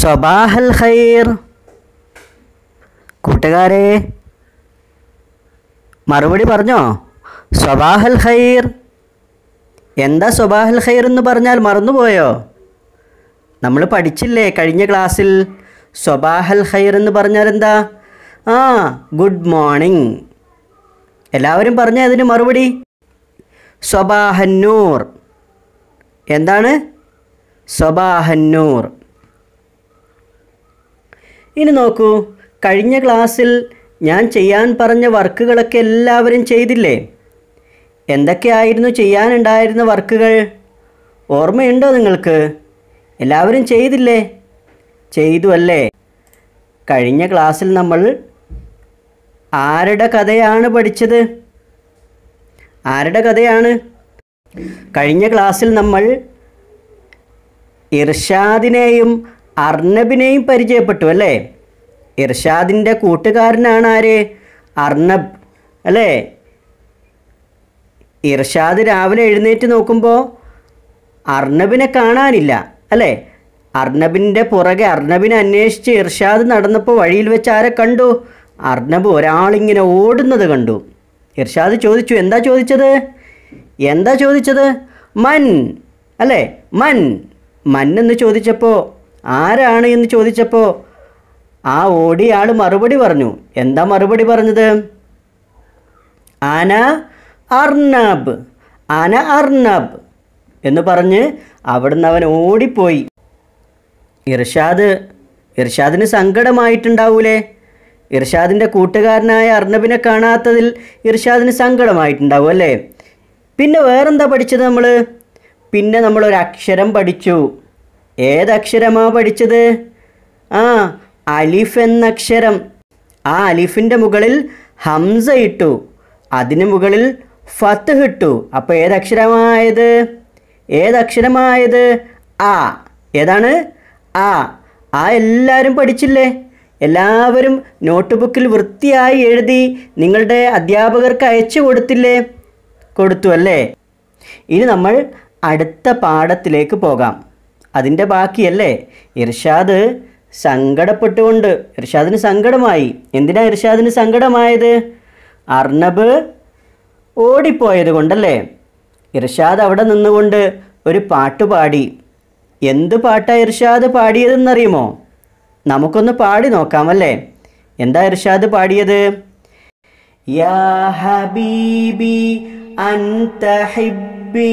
സബാഹൽ ഖൈർ കൂട്ടുകാരെ മറുപടി പറഞ്ഞോ സബാഹൽ ഖൈർ എന്താ സബാഹൽ ഖൈർ എന്ന് പറഞ്ഞാൽ മറന്നുപോയോ നമ്മൾ പഠിച്ചില്ലേ കഴിഞ്ഞ ക്ലാസ്സിൽ സബാഹൽ ഖൈർ എന്ന് പറഞ്ഞാൽ എന്താ ആ ഗുഡ് മോർണിംഗ് എല്ലാവരും പറഞ്ഞ അതിന് മറുപടി സബാഹന്നൂർ എന്താണ് സബാഹന്നൂർ ഇനി നോക്കൂ കഴിഞ്ഞ ക്ലാസ്സിൽ ഞാൻ ചെയ്യാൻ പറഞ്ഞ വർക്കുകളൊക്കെ എല്ലാവരും ചെയ്തില്ലേ എന്തൊക്കെയായിരുന്നു ചെയ്യാനുണ്ടായിരുന്ന വർക്കുകൾ ഓർമ്മയുണ്ടോ നിങ്ങൾക്ക് എല്ലാവരും ചെയ്തില്ലേ ചെയ്തു അല്ലേ കഴിഞ്ഞ ക്ലാസ്സിൽ നമ്മൾ ആരുടെ കഥയാണ് പഠിച്ചത് ആരുടെ കഥയാണ് കഴിഞ്ഞ ക്ലാസ്സിൽ നമ്മൾ ഇർഷാദിനെയും അർണബിനെയും പരിചയപ്പെട്ടു അല്ലേ ഇർഷാദിൻ്റെ കൂട്ടുകാരനാണ് ആര് അർണബ് അല്ലേ ഇർഷാദ് രാവിലെ എഴുന്നേറ്റ് നോക്കുമ്പോൾ അർണബിനെ കാണാനില്ല അല്ലേ അർണബിൻ്റെ പുറകെ അർണബിനെ അന്വേഷിച്ച് ഇർഷാദ് നടന്നപ്പോൾ വഴിയിൽ വെച്ച് ആരെ കണ്ടു അർണബ് ഒരാളിങ്ങനെ ഓടുന്നത് കണ്ടു ഇർഷാദ് ചോദിച്ചു എന്താ ചോദിച്ചത് എന്താ ചോദിച്ചത് മൻ അല്ലേ മൻ മൻ എന്ന് ചോദിച്ചപ്പോൾ ആരാണ് എന്ന് ചോദിച്ചപ്പോൾ ആ ഓടിയാൾ മറുപടി പറഞ്ഞു എന്താ മറുപടി പറഞ്ഞത് ആന അർണബ് ആന അർണബ് എന്ന് പറഞ്ഞ് അവിടുന്ന് അവൻ ഓടിപ്പോയി ഇർഷാദ് ഇർഷാദിന് സങ്കടമായിട്ടുണ്ടാവൂലേ ഇർഷാദിൻ്റെ കൂട്ടുകാരനായ അർണബിനെ കാണാത്തതിൽ ഇർഷാദിന് സങ്കടമായിട്ടുണ്ടാവും അല്ലേ പിന്നെ വേറെന്താ പഠിച്ചത് നമ്മൾ പിന്നെ നമ്മളൊരക്ഷരം പഠിച്ചു ഏതക്ഷരമാണ് പഠിച്ചത് ആ അലിഫ് എന്നക്ഷരം ആ അലിഫിൻ്റെ മുകളിൽ ഹംസ ഇട്ടു അതിന് മുകളിൽ ഫത്ത് ഇട്ടു അപ്പോൾ ഏതക്ഷരമായത് ഏതക്ഷരമായത് ആ ഏതാണ് ആ ആ എല്ലാവരും പഠിച്ചില്ലേ എല്ലാവരും നോട്ട് ബുക്കിൽ വൃത്തിയായി എഴുതി നിങ്ങളുടെ അധ്യാപകർക്ക് അയച്ചു കൊടുത്തില്ലേ കൊടുത്തു അല്ലേ ഇനി നമ്മൾ അടുത്ത പാഠത്തിലേക്ക് പോകാം അതിൻ്റെ ബാക്കിയല്ലേ ഇർഷാദ് സങ്കടപ്പെട്ടുകൊണ്ട് ഇർഷാദിന് സങ്കടമായി എന്തിനാ ഇർഷാദിന് സങ്കടമായത് അർണബ് ഓടിപ്പോയത് കൊണ്ടല്ലേ ഇർഷാദ് അവിടെ നിന്നുകൊണ്ട് ഒരു പാട്ട് പാടി എന്ത് പാട്ടാണ് ഇർഷാദ് പാടിയതെന്നറിയുമോ നമുക്കൊന്ന് പാടി നോക്കാമല്ലേ എന്താ ഇർഷാദ് പാടിയത് യാ ഹബീബി അൻത ഹിബ്ബി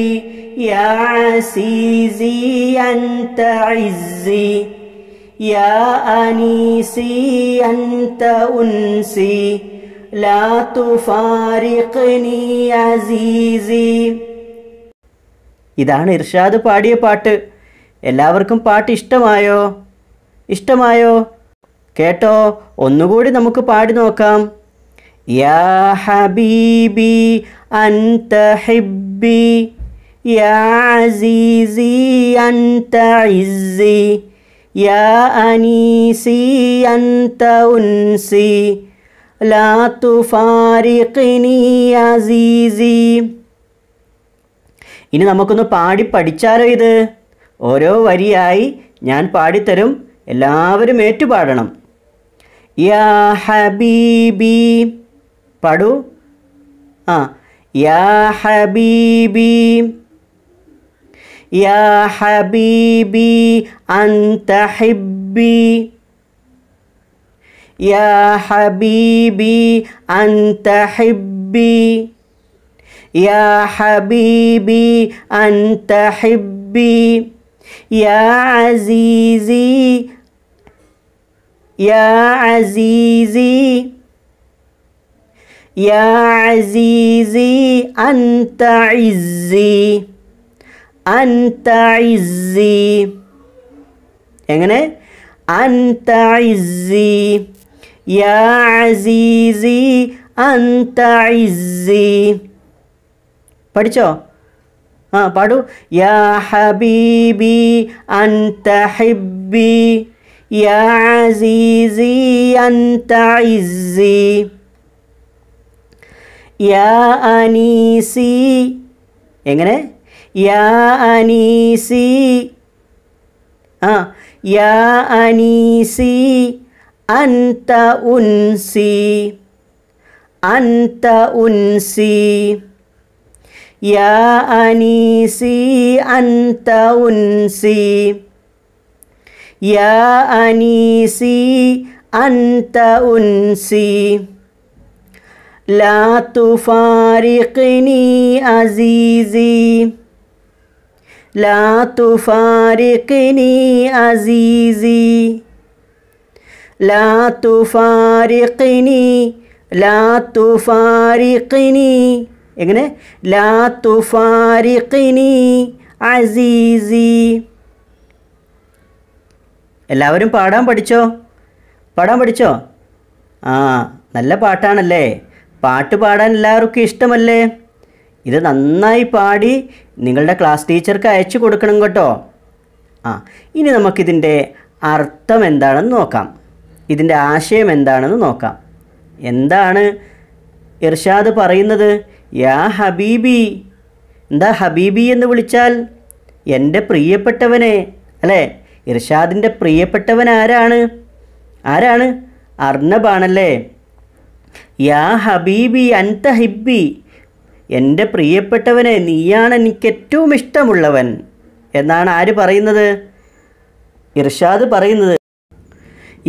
യാ സീസി അൻത ഇസ്സി يا أنيسي أنت أنسي لا تفارقني عزيزي ഇതാണ് ഇർഷാദ് പാടിയ പാട്ട് എല്ലാവർക്കും പാട്ട് ഇഷ്ടമായോ ഇഷ്ടമായോ കേട്ടോ ഒന്നുകൂടി നമുക്ക് പാടി നോക്കാം യാ ഹബീബി അന്ത ഹിബ്ബി യാ അസീസി അന്ത ഇസി يا أنيسي أنت أنسي لا تفارقني عزيزي ഇനി നമുക്കൊന്ന് പാടി പഠിച്ചാലോ ഇത് ഓരോ വരിയായി ഞാൻ പാടിത്തരും എല്ലാവരും ഏറ്റുപാടണം യാ ഹബീബി പാടൂ ആ യാ ഹബീബി يا حبيبي أنت حبي يا حبيبي أنت حبي يا حبيبي أنت حبي يا عزيزي يا عزيزي يا عزيزي أنت عزي അൻതഇസി എങ്ങനെ അൻതഇസി യാ അസീസി അൻതഇസി പഠിച്ചോ ആ പാടു യാ ഹബീബി അൻത ഹിബ്ബി യാ അസീസി അൻത യാ അനീസി എങ്ങനെ يا أنيسي آه يا أنيسي أنت أنسي أنت أنسي يا أنيسي أنت أنسي يا أنيسي أنت أنسي لا تفارقني عزيزي لا تفارقني عزيزي لا تفارقني لا تفارقني എങ്ങനെ ലാ തുഫാരിഖിനി അസീസി എല്ലാവരും പാടാൻ പഠിച്ചോ പാടാൻ പഠിച്ചോ ആ നല്ല പാട്ടാണല്ലേ പാട്ട് പാടാൻ എല്ലാവർക്കും ഇഷ്ടമല്ലേ ഇത് നന്നായി പാടി നിങ്ങളുടെ ക്ലാസ് ടീച്ചർക്ക് അയച്ചു കൊടുക്കണം കേട്ടോ ആ ഇനി നമുക്കിതിൻ്റെ അർത്ഥം എന്താണെന്ന് നോക്കാം ഇതിൻ്റെ ആശയം എന്താണെന്ന് നോക്കാം എന്താണ് ഇർഷാദ് പറയുന്നത് യാ ഹബീബി എന്താ ഹബീബി എന്ന് വിളിച്ചാൽ എൻ്റെ പ്രിയപ്പെട്ടവനെ അല്ലേ ഇർഷാദിൻ്റെ പ്രിയപ്പെട്ടവൻ ആരാണ് ആരാണ് അർണബാണല്ലേ യാ ഹബീബി അൻത ഹിബ്ബി എൻ്റെ പ്രിയപ്പെട്ടവനെ നീയാണ് എനിക്ക് ഏറ്റവും ഇഷ്ടമുള്ളവൻ എന്നാണ് ആര് പറയുന്നത് ഇർഷാദ് പറയുന്നത്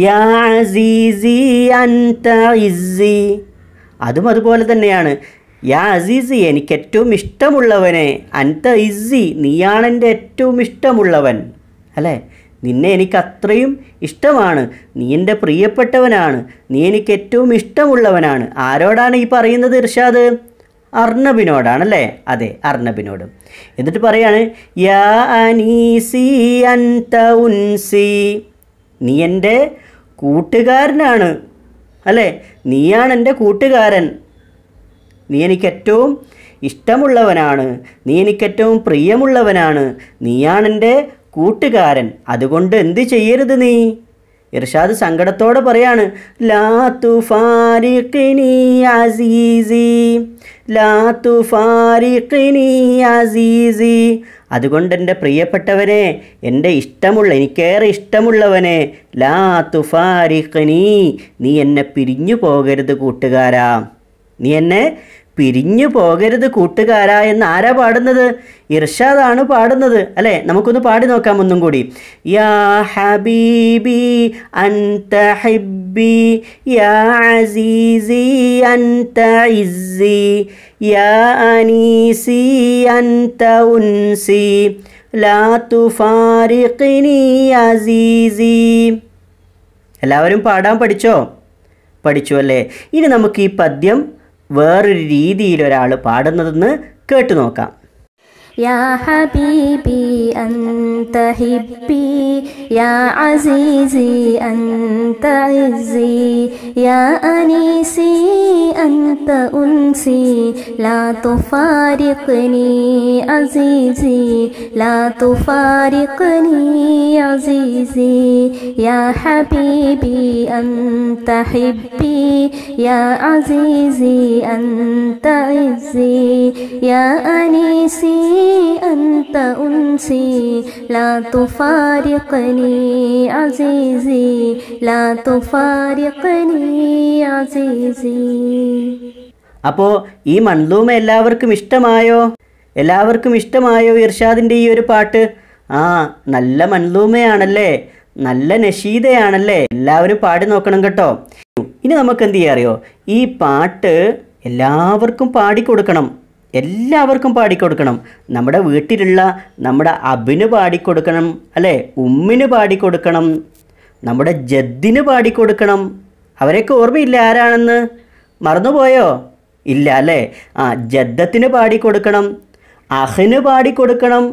യാ അസീസി അൻത ഇസി അതും അതുപോലെ തന്നെയാണ് യാ അസീസി എനിക്ക് ഏറ്റവും ഇഷ്ടമുള്ളവനെ അൻത ഇസി നീയാണ് എൻ്റെ ഏറ്റവും ഇഷ്ടമുള്ളവൻ അല്ലേ നിന്നെ എനിക്ക് അത്രയും ഇഷ്ടമാണ് നീ എൻ്റെ പ്രിയപ്പെട്ടവനാണ് നീ എനിക്ക് ഏറ്റവും ഇഷ്ടമുള്ളവനാണ് ആരോടാണ് ഈ പറയുന്നത് ഇർഷാദ് അർണബിനോടാണല്ലേ അതെ അർണബിനോട് എന്നിട്ട് പറയാണ് യാ അനീസി അൻത ഉൻസി നീ എൻ്റെ കൂട്ടുകാരനാണ് അല്ലേ നീയാണ് എൻ്റെ കൂട്ടുകാരൻ നീ എനിക്ക് ഏറ്റവും ഇഷ്ടമുള്ളവനാണ് നീ എനിക്ക് ഏറ്റവും പ്രിയമുള്ളവനാണ് നീയാണെൻ്റെ കൂട്ടുകാരൻ അതുകൊണ്ട് എന്ത് ചെയ്യരുത് നീ ഇർഷാദ് സങ്കടത്തോടെ പറയാണ് ലാ തുഫാരിഖിനി അസീസി ലാ തുഫാരിഖിനി അസീസി അതുകൊണ്ട് എൻ്റെ പ്രിയപ്പെട്ടവനെ എൻ്റെ ഇഷ്ടമുള്ള എനിക്കേറെ ഇഷ്ടമുള്ളവനെ ലാ തുഫാരിഖിനീ നീ എന്നെ പിരിഞ്ഞു പോകരുത് കൂട്ടുകാരാ നീ എന്നെ പിരിഞ്ഞു പോകരുത് കൂട്ടുകാര എന്ന് ആരാ പാടുന്നത് ഇർഷാദാണ് പാടുന്നത് അല്ലേ നമുക്കൊന്ന് പാടി നോക്കാം ഒന്നും കൂടി യാ ഹബീബി അൻത ഹബ്ബി യാ അസീസി അൻത ഇസ്സി യാ അനീസി അൻത ഉൻസി ലാ ഫാരിഖിനി അസീസി എല്ലാവരും പാടാൻ പഠിച്ചോ പഠിച്ചു അല്ലേ ഇനി നമുക്ക് ഈ പദ്യം വേറൊരു രീതിയിൽ ഒരാൾ പാടുന്നതെന്ന് കേട്ടു നോക്കാം ഹബീബി അന്ത ഹിബി യാ അസീസി അന്തീ യാ അനീസീ أنسي لا تفارقني عزيزي لا تفارقني عزيزي يا حبيبي أنت حبي يا عزيزي أنت عزي يا أنيسي أنت أنسي لا تفارقني عزيزي لا تفارقني عزيزي അപ്പോൾ ഈ മൺലൂമ എല്ലാവർക്കും ഇഷ്ടമായോ എല്ലാവർക്കും ഇഷ്ടമായോ ഇർഷാദിൻ്റെ ഈ ഒരു പാട്ട് ആ നല്ല മൺലൂമയാണല്ലേ നല്ല നഷീദയാണല്ലേ എല്ലാവരും പാടി നോക്കണം കേട്ടോ ഇനി നമുക്ക് എന്ത് അറിയോ ഈ പാട്ട് എല്ലാവർക്കും പാടിക്കൊടുക്കണം എല്ലാവർക്കും പാടിക്കൊടുക്കണം നമ്മുടെ വീട്ടിലുള്ള നമ്മുടെ അബിന് പാടിക്കൊടുക്കണം അല്ലേ ഉമ്മിന് പാടിക്കൊടുക്കണം നമ്മുടെ ജദ്ദിന് പാടിക്കൊടുക്കണം അവരെയൊക്കെ ഓർമ്മയില്ല ആരാണെന്ന് മറന്നുപോയോ ഇല്ല അല്ലേ ആ ജദ്ദത്തിന് പാടിക്കൊടുക്കണം കൊടുക്കണം പാടിക്കൊടുക്കണം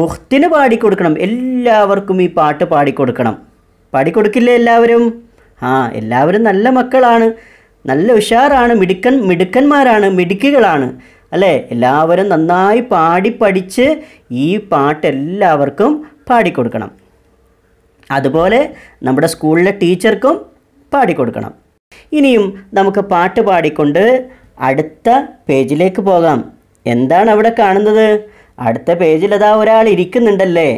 ഉഹ്ത്തിന് പാടിക്കൊടുക്കണം എല്ലാവർക്കും ഈ പാട്ട് പാടിക്കൊടുക്കണം പാടിക്കൊടുക്കില്ലേ എല്ലാവരും ആ എല്ലാവരും നല്ല മക്കളാണ് നല്ല ഉഷാറാണ് മിടുക്കൻ മിടുക്കന്മാരാണ് മിടുക്കുകളാണ് അല്ലേ എല്ലാവരും നന്നായി പാടി പഠിച്ച് ഈ പാട്ട് എല്ലാവർക്കും പാടിക്കൊടുക്കണം അതുപോലെ നമ്മുടെ സ്കൂളിലെ ടീച്ചർക്കും പാടിക്കൊടുക്കണം ഇനിയും നമുക്ക് പാട്ട് പാടിക്കൊണ്ട് അടുത്ത പേജിലേക്ക് പോകാം എന്താണ് അവിടെ കാണുന്നത് അടുത്ത പേജിൽ അതാ ഒരാൾ ഇരിക്കുന്നുണ്ടല്ലേ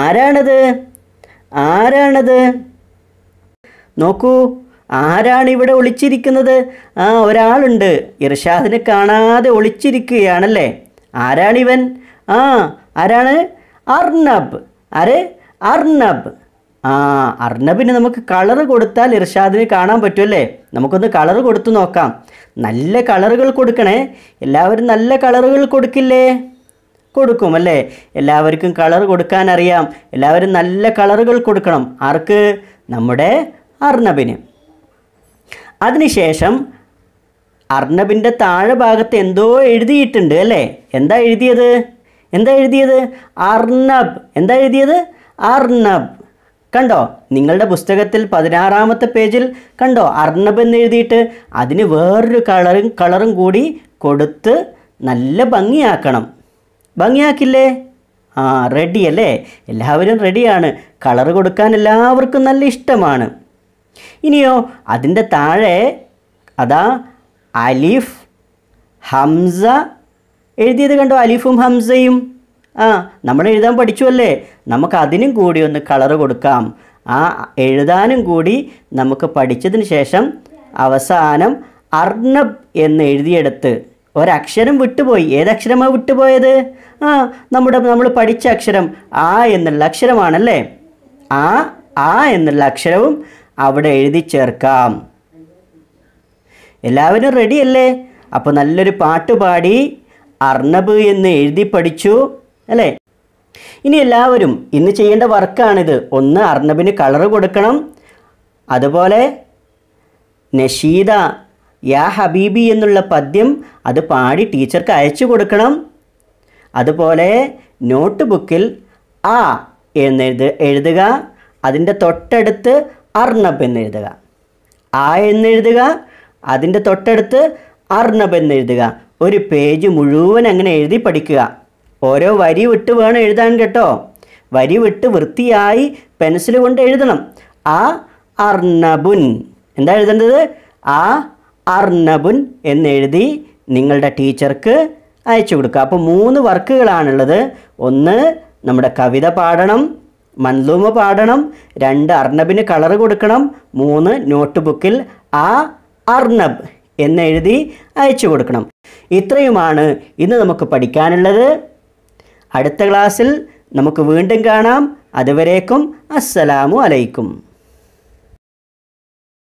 ആരാണത് ആരാണത് നോക്കൂ ആരാണ് ഇവിടെ ഒളിച്ചിരിക്കുന്നത് ആ ഒരാളുണ്ട് ഇർഷാദിനെ കാണാതെ ഒളിച്ചിരിക്കുകയാണല്ലേ ആരാണിവൻ ആ ആരാണ് അർണബ് അരെ അർണബ് ആ അർണബിന് നമുക്ക് കളറ് കൊടുത്താൽ ഇർഷാദിന് കാണാൻ പറ്റുമല്ലേ നമുക്കൊന്ന് കളറ് കൊടുത്തു നോക്കാം നല്ല കളറുകൾ കൊടുക്കണേ എല്ലാവരും നല്ല കളറുകൾ കൊടുക്കില്ലേ കൊടുക്കും അല്ലേ എല്ലാവർക്കും കളർ കൊടുക്കാൻ അറിയാം എല്ലാവരും നല്ല കളറുകൾ കൊടുക്കണം ആർക്ക് നമ്മുടെ അർണബിന് അതിനുശേഷം അർണബിൻ്റെ താഴെ ഭാഗത്ത് എന്തോ എഴുതിയിട്ടുണ്ട് അല്ലേ എന്താ എഴുതിയത് എന്താ എഴുതിയത് അർണബ് എന്താ എഴുതിയത് അർണബ് കണ്ടോ നിങ്ങളുടെ പുസ്തകത്തിൽ പതിനാറാമത്തെ പേജിൽ കണ്ടോ അർണബ് എന്ന് എഴുതിയിട്ട് അതിന് വേറൊരു കളറും കളറും കൂടി കൊടുത്ത് നല്ല ഭംഗിയാക്കണം ഭംഗിയാക്കില്ലേ ആ റെഡി അല്ലേ എല്ലാവരും റെഡിയാണ് കളർ കൊടുക്കാൻ എല്ലാവർക്കും നല്ല ഇഷ്ടമാണ് ഇനിയോ അതിൻ്റെ താഴെ അതാ അലിഫ് ഹംസ എഴുതിയത് കണ്ടോ അലിഫും ഹംസയും ആ നമ്മൾ എഴുതാൻ പഠിച്ചുവല്ലേ നമുക്ക് അതിനും കൂടി ഒന്ന് കളർ കൊടുക്കാം ആ എഴുതാനും കൂടി നമുക്ക് പഠിച്ചതിന് ശേഷം അവസാനം അർണബ് എന്ന് എഴുതിയെടുത്ത് ഒരക്ഷരം വിട്ടുപോയി ഏതക്ഷരമാണ് വിട്ടുപോയത് ആ നമ്മുടെ നമ്മൾ പഠിച്ച അക്ഷരം ആ എന്നുള്ള അക്ഷരമാണല്ലേ ആ ആ എന്നുള്ള അക്ഷരവും അവിടെ എഴുതി ചേർക്കാം എല്ലാവരും റെഡിയല്ലേ അപ്പോൾ നല്ലൊരു പാട്ട് പാടി അർണബ് എന്ന് എഴുതി പഠിച്ചു അല്ലേ ഇനി എല്ലാവരും ഇന്ന് ചെയ്യേണ്ട വർക്കാണിത് ഒന്ന് അർണബിന് കളർ കൊടുക്കണം അതുപോലെ നഷീദ യാ ഹബീബി എന്നുള്ള പദ്യം അത് പാടി ടീച്ചർക്ക് അയച്ചു കൊടുക്കണം അതുപോലെ നോട്ട് ബുക്കിൽ ആ എന്നെഴുത് എഴുതുക അതിൻ്റെ തൊട്ടടുത്ത് അർണബ് എന്നെഴുതുക ആ എന്നെഴുതുക അതിൻ്റെ തൊട്ടടുത്ത് അർണബ് എന്നെഴുതുക ഒരു പേജ് മുഴുവൻ അങ്ങനെ എഴുതി പഠിക്കുക ഓരോ വരി വിട്ട് വേണം എഴുതാൻ കേട്ടോ വരി വിട്ട് വൃത്തിയായി പെൻസിൽ കൊണ്ട് എഴുതണം ആ അർണബുൻ എന്താ എഴുതേണ്ടത് ആ അർണബുൻ എന്നെഴുതി നിങ്ങളുടെ ടീച്ചർക്ക് അയച്ചു കൊടുക്കുക അപ്പോൾ മൂന്ന് വർക്കുകളാണുള്ളത് ഒന്ന് നമ്മുടെ കവിത പാടണം മൺലൂമ പാടണം രണ്ട് അർണബിന് കളർ കൊടുക്കണം മൂന്ന് നോട്ട് ബുക്കിൽ ആ അർണബ് എന്നെഴുതി അയച്ചു കൊടുക്കണം ഇത്രയുമാണ് ഇന്ന് നമുക്ക് പഠിക്കാനുള്ളത് അടുത്ത ക്ലാസ്സിൽ നമുക്ക് വീണ്ടും കാണാം അതുവരേക്കും അസ്സലാമു അലൈക്കും